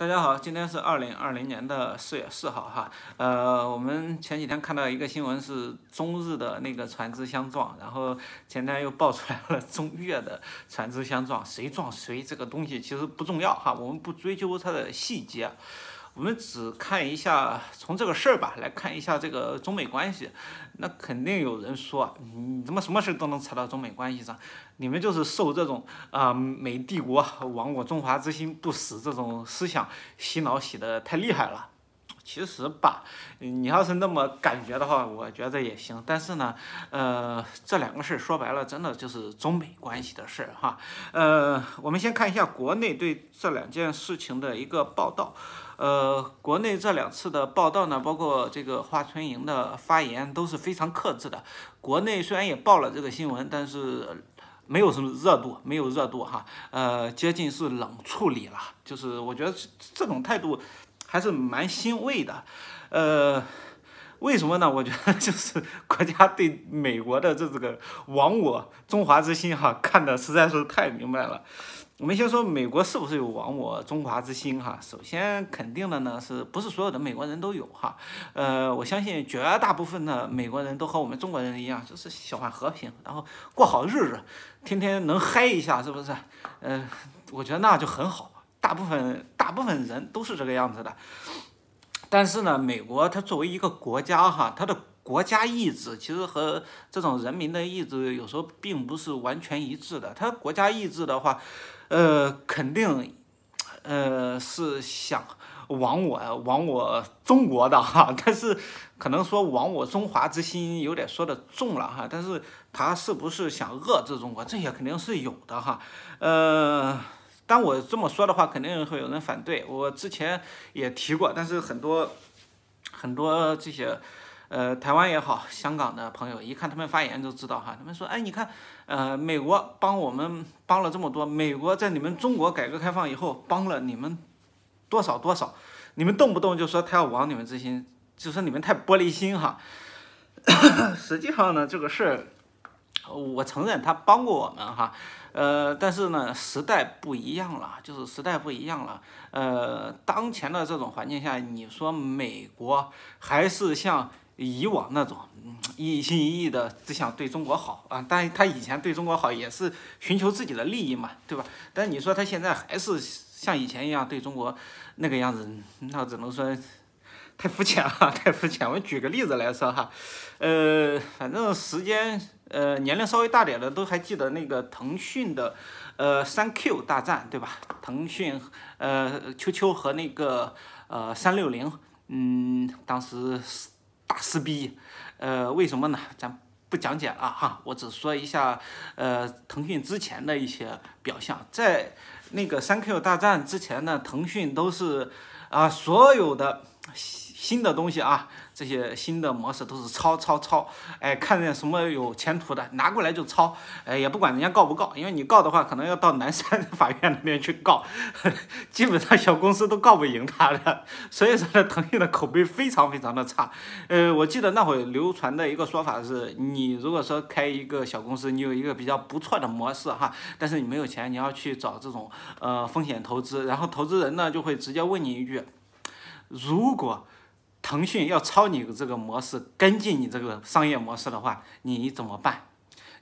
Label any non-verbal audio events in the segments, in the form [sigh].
大家好，今天是二零二零年的四月四号哈，呃，我们前几天看到一个新闻是中日的那个船只相撞，然后前天又爆出来了中越的船只相撞，谁撞谁这个东西其实不重要哈，我们不追究它的细节。我们只看一下从这个事儿吧来看一下这个中美关系，那肯定有人说，你怎么什么事都能扯到中美关系上？你们就是受这种啊美帝国亡我中华之心不死这种思想洗脑洗得太厉害了。其实吧，你要是那么感觉的话，我觉得也行。但是呢，呃，这两个事儿说白了，真的就是中美关系的事儿哈。呃，我们先看一下国内对这两件事情的一个报道。呃，国内这两次的报道呢，包括这个华春莹的发言都是非常克制的。国内虽然也报了这个新闻，但是没有什么热度，没有热度哈。呃，接近是冷处理了，就是我觉得这种态度还是蛮欣慰的。呃，为什么呢？我觉得 [laughs] 就是国家对美国的这这个亡我中华之心哈，看的实在是太明白了。我们先说美国是不是有亡我中华之心哈？首先肯定的呢，是不是所有的美国人都有哈？呃，我相信绝大部分的美国人都和我们中国人一样，就是喜欢和平，然后过好日子，天天能嗨一下，是不是？嗯，我觉得那就很好。大部分大部分人都是这个样子的。但是呢，美国它作为一个国家哈，它的国家意志其实和这种人民的意志有时候并不是完全一致的。它国家意志的话。呃，肯定，呃，是想亡我，亡我中国的哈，但是可能说亡我中华之心有点说的重了哈，但是他是不是想遏制中国，这些肯定是有的哈，呃，但我这么说的话，肯定会有人反对，我之前也提过，但是很多很多这些。呃，台湾也好，香港的朋友一看他们发言就知道哈，他们说，哎，你看，呃，美国帮我们帮了这么多，美国在你们中国改革开放以后帮了你们多少多少，你们动不动就说他要亡你们之心，就说你们太玻璃心哈。[coughs] 实际上呢，这个事儿我承认他帮过我们哈，呃，但是呢，时代不一样了，就是时代不一样了，呃，当前的这种环境下，你说美国还是像。以往那种一心一意的只想对中国好啊，但他以前对中国好也是寻求自己的利益嘛，对吧？但你说他现在还是像以前一样对中国那个样子，那只能说太肤浅了，[laughs] 太肤浅。我举个例子来说哈，呃，反正时间呃年龄稍微大点的都还记得那个腾讯的呃三 Q 大战，对吧？腾讯呃秋秋和那个呃三六零，嗯，当时。大撕逼，呃，为什么呢？咱不讲解了哈，我只说一下，呃，腾讯之前的一些表象，在那个三 Q 大战之前呢，腾讯都是啊，所有的。新的东西啊，这些新的模式都是抄抄抄，哎，看见什么有前途的拿过来就抄，哎，也不管人家告不告，因为你告的话，可能要到南山法院那边去告，[laughs] 基本上小公司都告不赢他的。所以说，腾讯的口碑非常非常的差。呃，我记得那会流传的一个说法是，你如果说开一个小公司，你有一个比较不错的模式哈，但是你没有钱，你要去找这种呃风险投资，然后投资人呢就会直接问你一句。如果腾讯要抄你这个模式，跟进你这个商业模式的话，你怎么办？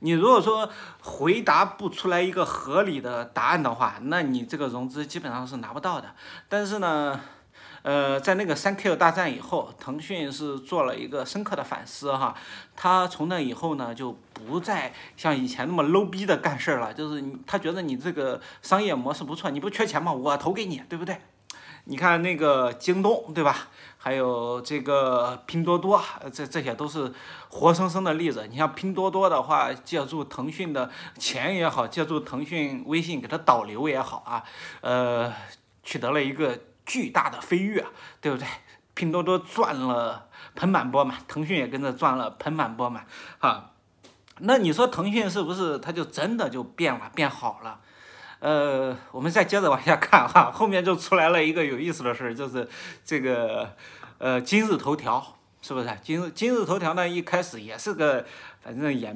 你如果说回答不出来一个合理的答案的话，那你这个融资基本上是拿不到的。但是呢，呃，在那个三 Q 大战以后，腾讯是做了一个深刻的反思哈，他从那以后呢，就不再像以前那么 low 逼的干事儿了。就是他觉得你这个商业模式不错，你不缺钱吗？我投给你，对不对？你看那个京东，对吧？还有这个拼多多，这这些都是活生生的例子。你像拼多多的话，借助腾讯的钱也好，借助腾讯微信给它导流也好啊，呃，取得了一个巨大的飞跃，对不对？拼多多赚了盆满钵满，腾讯也跟着赚了盆满钵满，哈。那你说腾讯是不是它就真的就变了，变好了？呃，我们再接着往下看哈，后面就出来了一个有意思的事儿，就是这个呃今日头条，是不是？今日今日头条呢，一开始也是个反正也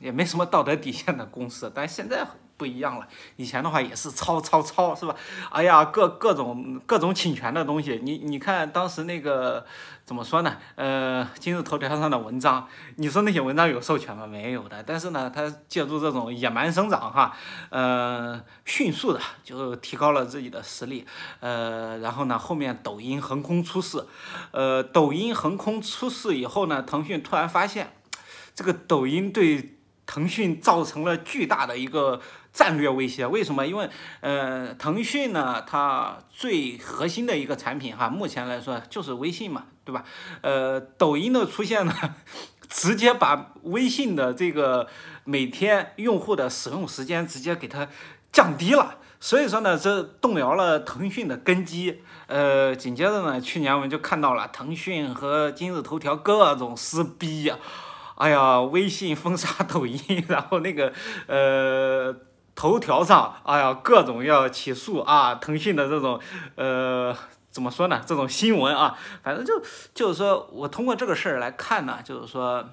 也没什么道德底线的公司，但现在。不一样了，以前的话也是抄抄抄是吧？哎呀，各各种各种侵权的东西，你你看当时那个怎么说呢？呃，今日头条上的文章，你说那些文章有授权吗？没有的。但是呢，它借助这种野蛮生长哈，呃，迅速的就提高了自己的实力，呃，然后呢，后面抖音横空出世，呃，抖音横空出世以后呢，腾讯突然发现，这个抖音对腾讯造成了巨大的一个。战略威胁为什么？因为呃，腾讯呢，它最核心的一个产品哈，目前来说就是微信嘛，对吧？呃，抖音的出现呢，[laughs] 直接把微信的这个每天用户的使用时间直接给它降低了，所以说呢，这动摇了腾讯的根基。呃，紧接着呢，去年我们就看到了腾讯和今日头条各种撕逼呀，哎呀，微信封杀抖音，[laughs] 然后那个呃。头条上，哎呀，各种要起诉啊，腾讯的这种，呃，怎么说呢？这种新闻啊，反正就就是说我通过这个事儿来看呢，就是说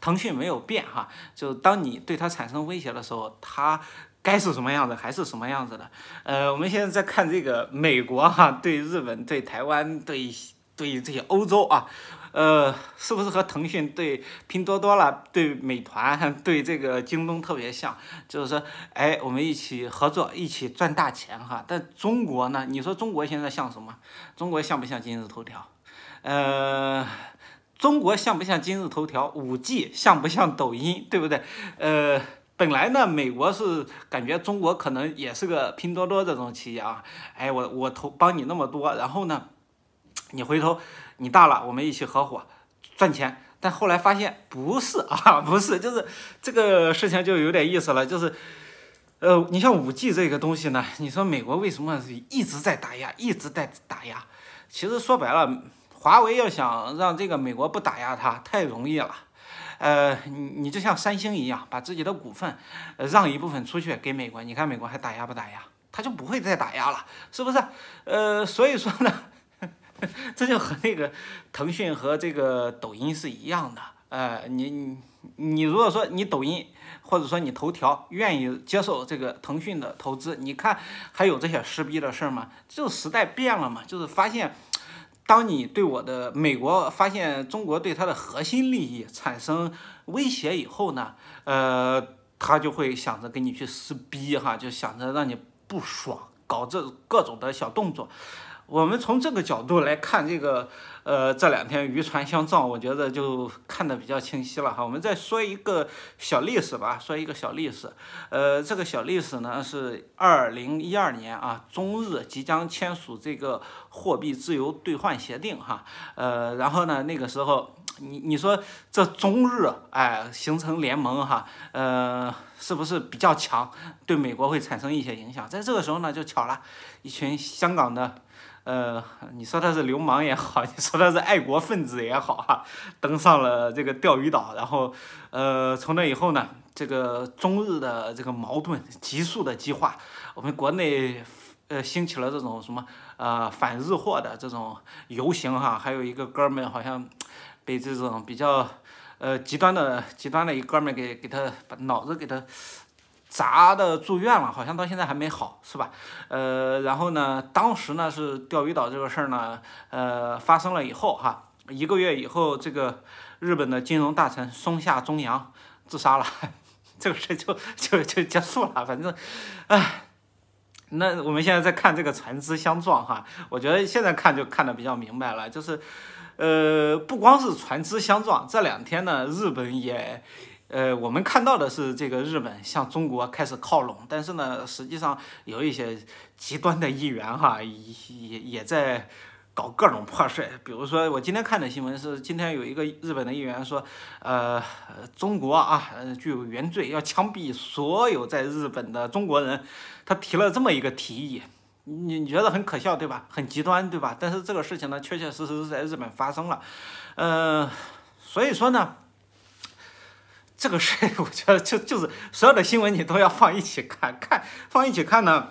腾讯没有变哈，就是当你对它产生威胁的时候，它该是什么样子还是什么样子的。呃，我们现在在看这个美国哈，对日本、对台湾、对对这些欧洲啊。呃，是不是和腾讯对拼多多了，对美团，对这个京东特别像？就是说，哎，我们一起合作，一起赚大钱哈。但中国呢？你说中国现在像什么？中国像不像今日头条？呃，中国像不像今日头条？五 G 像不像抖音？对不对？呃，本来呢，美国是感觉中国可能也是个拼多多这种企业啊。哎，我我投帮你那么多，然后呢，你回头。你大了，我们一起合伙赚钱，但后来发现不是啊，不是，就是这个事情就有点意思了，就是，呃，你像五 G 这个东西呢，你说美国为什么一直在打压，一直在打压？其实说白了，华为要想让这个美国不打压它，太容易了，呃，你你就像三星一样，把自己的股份让一部分出去给美国，你看美国还打压不打压？他就不会再打压了，是不是？呃，所以说呢。[laughs] 这就和那个腾讯和这个抖音是一样的，呃，你你你如果说你抖音或者说你头条愿意接受这个腾讯的投资，你看还有这些撕逼的事儿吗？就时代变了嘛，就是发现，当你对我的美国发现中国对它的核心利益产生威胁以后呢，呃，他就会想着跟你去撕逼哈，就想着让你不爽，搞这各种的小动作。我们从这个角度来看，这个呃这两天渔船相撞，我觉得就看得比较清晰了哈。我们再说一个小历史吧，说一个小历史，呃，这个小历史呢是二零一二年啊，中日即将签署这个货币自由兑换协定哈，呃，然后呢那个时候。你你说这中日哎形成联盟哈，呃是不是比较强？对美国会产生一些影响？在这个时候呢，就巧了，一群香港的，呃，你说他是流氓也好，你说他是爱国分子也好哈，登上了这个钓鱼岛，然后呃从那以后呢，这个中日的这个矛盾急速的激化，我们国内呃兴起了这种什么呃反日货的这种游行哈，还有一个哥们好像。被这种比较，呃，极端的、极端的一哥们儿给给他把脑子给他砸的住院了，好像到现在还没好，是吧？呃，然后呢，当时呢是钓鱼岛这个事儿呢，呃，发生了以后哈，一个月以后，这个日本的金融大臣松下中洋自杀了，[laughs] 这个事就就就结束了。反正，唉，那我们现在在看这个船只相撞哈，我觉得现在看就看得比较明白了，就是。呃，不光是船只相撞，这两天呢，日本也，呃，我们看到的是这个日本向中国开始靠拢，但是呢，实际上有一些极端的议员哈，也也也在搞各种破事儿。比如说，我今天看的新闻是，今天有一个日本的议员说，呃，中国啊，具有原罪，要枪毙所有在日本的中国人，他提了这么一个提议。你你觉得很可笑对吧？很极端对吧？但是这个事情呢，确确实实是在日本发生了，嗯，所以说呢，这个事 [laughs] 我觉得就就是所有的新闻你都要放一起看看，放一起看呢，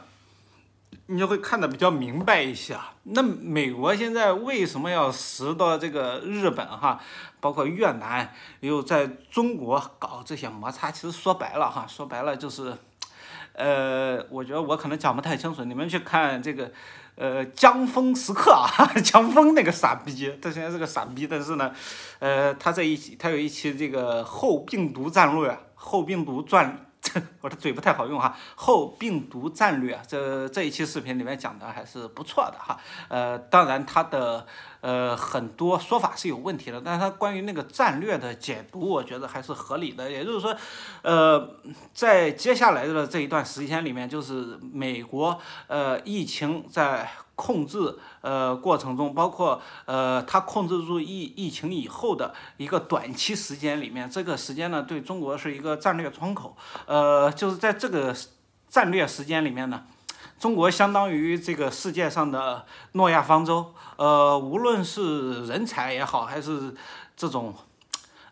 你就会看得比较明白一些。那美国现在为什么要拾到这个日本哈，包括越南又在中国搞这些摩擦？其实说白了哈，说白了就是。呃，我觉得我可能讲不太清楚，你们去看这个，呃，江峰时刻啊，[laughs] 江峰那个傻逼，他现在是个傻逼，但是呢，呃，他这一期他有一期这个后病毒战略，后病毒战，[laughs] 我的嘴不太好用哈，后病毒战略啊，这这一期视频里面讲的还是不错的哈，呃，当然他的。呃，很多说法是有问题的，但是它关于那个战略的解读，我觉得还是合理的。也就是说，呃，在接下来的这一段时间里面，就是美国呃疫情在控制呃过程中，包括呃它控制住疫疫情以后的一个短期时间里面，这个时间呢，对中国是一个战略窗口。呃，就是在这个战略时间里面呢。中国相当于这个世界上的诺亚方舟，呃，无论是人才也好，还是这种，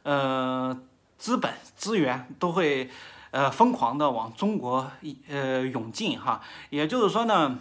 呃，资本资源都会，呃，疯狂的往中国，呃，涌进哈。也就是说呢，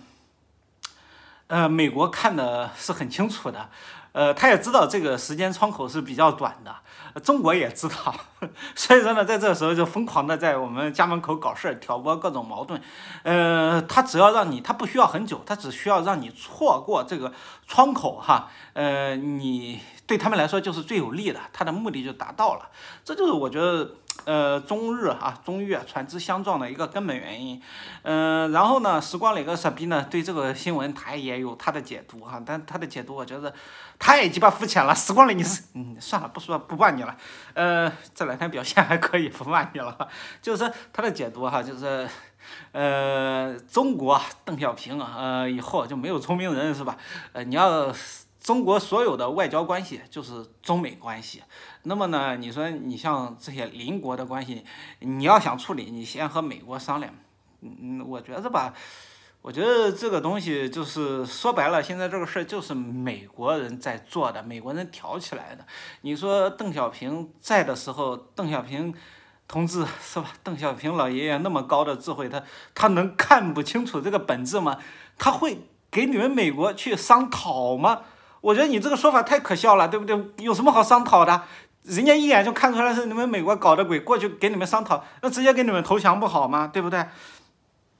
呃，美国看的是很清楚的。呃，他也知道这个时间窗口是比较短的，中国也知道，[laughs] 所以说呢，在这个时候就疯狂的在我们家门口搞事儿，挑拨各种矛盾。呃，他只要让你，他不需要很久，他只需要让你错过这个窗口哈。呃，你对他们来说就是最有利的，他的目的就达到了。这就是我觉得。呃，中日啊，中越船只相撞的一个根本原因，嗯，然后呢，石光磊个傻逼呢，对这个新闻他也有他的解读哈，但他的解读我觉得太鸡巴肤浅了，石光磊你是，嗯，算了，不说不骂你了，呃，这两天表现还可以，不骂你了，就是他的解读哈，就是，呃，中国邓小平啊，呃，以后就没有聪明人是吧？呃，你要。中国所有的外交关系就是中美关系，那么呢？你说你像这些邻国的关系，你要想处理，你先和美国商量。嗯嗯，我觉得吧，我觉得这个东西就是说白了，现在这个事儿就是美国人在做的，美国人挑起来的。你说邓小平在的时候，邓小平同志是吧？邓小平老爷爷那么高的智慧，他他能看不清楚这个本质吗？他会给你们美国去商讨吗？我觉得你这个说法太可笑了，对不对？有什么好商讨的？人家一眼就看出来是你们美国搞的鬼，过去给你们商讨，那直接给你们投降不好吗？对不对？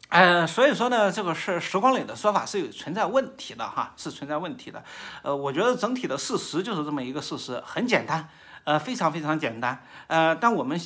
呃，所以说呢，这个是石光磊的说法是有存在问题的哈，是存在问题的。呃，我觉得整体的事实就是这么一个事实，很简单，呃，非常非常简单，呃，但我们。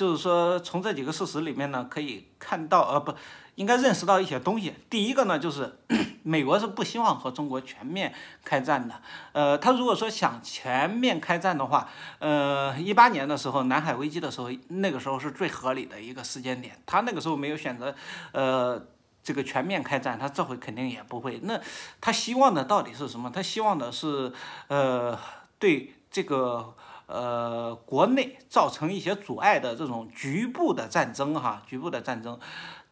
就是说，从这几个事实里面呢，可以看到，呃，不，应该认识到一些东西。第一个呢，就是 [coughs] 美国是不希望和中国全面开战的。呃，他如果说想全面开战的话，呃，一八年的时候，南海危机的时候，那个时候是最合理的一个时间点。他那个时候没有选择，呃，这个全面开战，他这回肯定也不会。那他希望的到底是什么？他希望的是，呃，对这个。呃，国内造成一些阻碍的这种局部的战争，哈，局部的战争，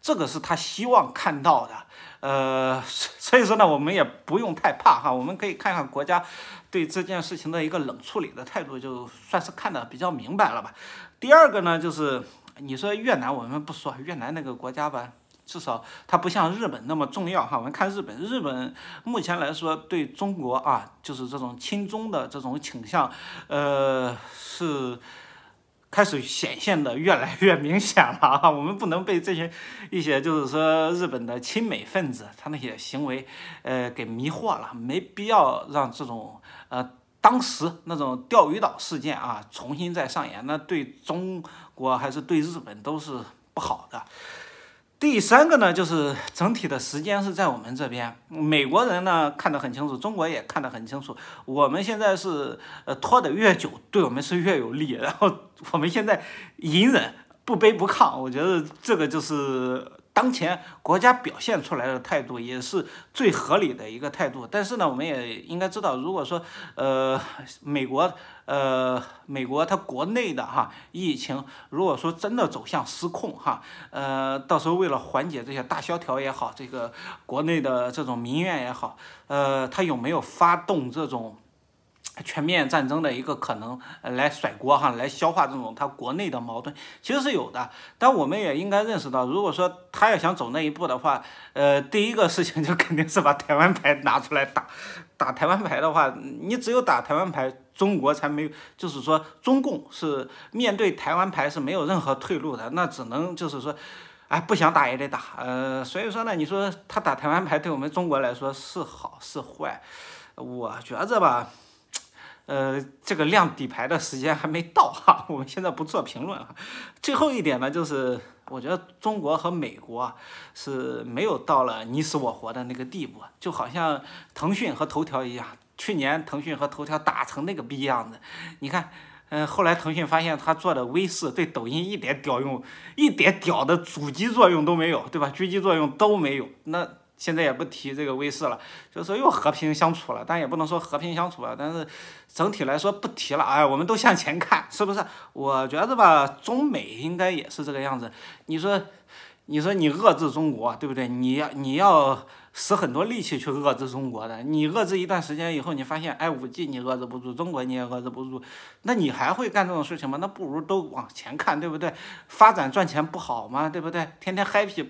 这个是他希望看到的。呃，[laughs] 所以说呢，我们也不用太怕，哈，我们可以看看国家对这件事情的一个冷处理的态度，就算是看的比较明白了吧。第二个呢，就是你说越南，我们不说越南那个国家吧。至少它不像日本那么重要哈。我们看日本，日本目前来说对中国啊，就是这种亲中的这种倾向，呃，是开始显现的越来越明显了哈。我们不能被这些一些就是说日本的亲美分子他那些行为，呃，给迷惑了。没必要让这种呃当时那种钓鱼岛事件啊重新再上演，那对中国还是对日本都是不好的。第三个呢，就是整体的时间是在我们这边。美国人呢看得很清楚，中国也看得很清楚。我们现在是呃拖得越久，对我们是越有利。然后我们现在隐忍，不卑不亢。我觉得这个就是。当前国家表现出来的态度也是最合理的一个态度，但是呢，我们也应该知道，如果说呃，美国呃，美国它国内的哈疫情，如果说真的走向失控哈，呃，到时候为了缓解这些大萧条也好，这个国内的这种民怨也好，呃，它有没有发动这种？全面战争的一个可能，来甩锅哈，来消化这种他国内的矛盾，其实是有的。但我们也应该认识到，如果说他要想走那一步的话，呃，第一个事情 [laughs] 就肯定是把台湾牌拿出来打。打台湾牌的话，你只有打台湾牌，中国才没有，就是说中共是面对台湾牌是没有任何退路的，那只能就是说，哎，不想打也得打。呃，所以说呢，你说他打台湾牌对我们中国来说是好是坏？我觉着吧。呃，这个亮底牌的时间还没到哈，我们现在不做评论啊。最后一点呢，就是我觉得中国和美国是没有到了你死我活的那个地步，就好像腾讯和头条一样，去年腾讯和头条打成那个逼样子，你看，嗯，后来腾讯发现他做的微视对抖音一点屌用、一点屌的阻击作用都没有，对吧？狙击作用都没有，那。现在也不提这个威士了，就是说又和平相处了，但也不能说和平相处啊。但是整体来说不提了，哎，我们都向前看，是不是？我觉得吧，中美应该也是这个样子。你说，你说你遏制中国，对不对？你要你要使很多力气去遏制中国的，你遏制一段时间以后，你发现，哎，五 G 你遏制不住，中国你也遏制不住，那你还会干这种事情吗？那不如都往前看，对不对？发展赚钱不好吗？对不对？天天 happy，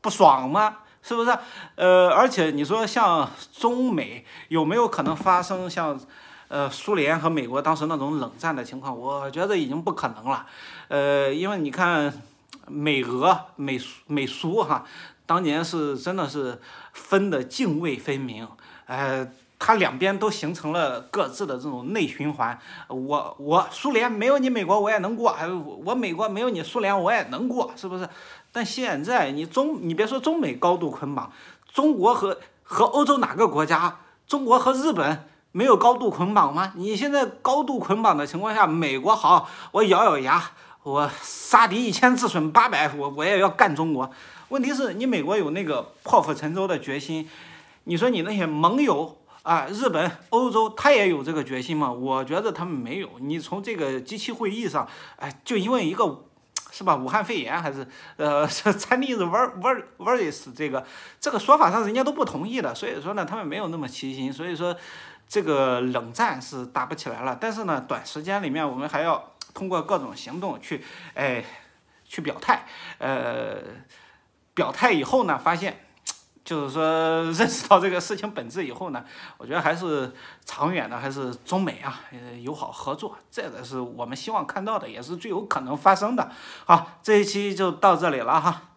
不爽吗？是不是？呃，而且你说像中美有没有可能发生像呃苏联和美国当时那种冷战的情况？我觉得已经不可能了。呃，因为你看美俄美苏美苏哈，当年是真的是分的泾渭分明。呃，它两边都形成了各自的这种内循环。我我苏联没有你美国我也能过，还有我美国没有你苏联我也能过，是不是？但现在你中，你别说中美高度捆绑，中国和和欧洲哪个国家？中国和日本没有高度捆绑吗？你现在高度捆绑的情况下，美国好，我咬咬牙，我杀敌一千自损八百，我我也要干中国。问题是你美国有那个破釜沉舟的决心，你说你那些盟友啊，日本、欧洲，他也有这个决心吗？我觉得他们没有。你从这个机器会议上，哎，就因为一个。是吧？武汉肺炎还是呃，c h i n e e s vir v 地 r v 玩 r 的 s 这个这个说法上人家都不同意的，所以说呢，他们没有那么齐心，所以说这个冷战是打不起来了。但是呢，短时间里面我们还要通过各种行动去哎去表态，呃，表态以后呢，发现。就是说，认识到这个事情本质以后呢，[laughs] 我觉得还是长远的，还是中美啊友好合作，这个是我们希望看到的，也是最有可能发生的。好，这一期就到这里了哈。